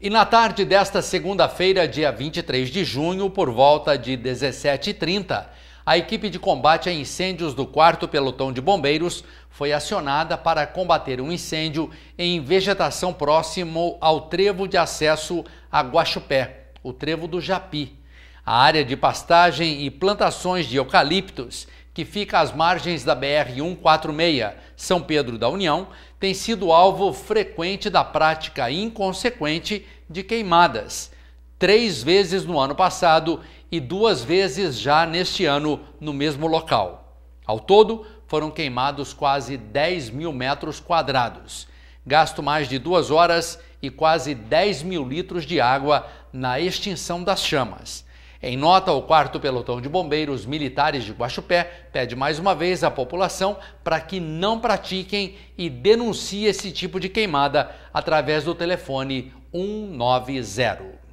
E na tarde desta segunda-feira, dia 23 de junho, por volta de 17h30, a equipe de combate a incêndios do 4 Pelotão de Bombeiros foi acionada para combater um incêndio em vegetação próximo ao trevo de acesso a Guaxupé, o trevo do Japi. A área de pastagem e plantações de eucaliptos, que fica às margens da BR-146, são Pedro da União, tem sido alvo frequente da prática inconsequente de queimadas, três vezes no ano passado e duas vezes já neste ano no mesmo local. Ao todo, foram queimados quase 10 mil metros quadrados. Gasto mais de duas horas e quase 10 mil litros de água na extinção das chamas. Em nota o quarto pelotão de bombeiros militares de Guaxupé, pede mais uma vez à população para que não pratiquem e denuncie esse tipo de queimada através do telefone 190.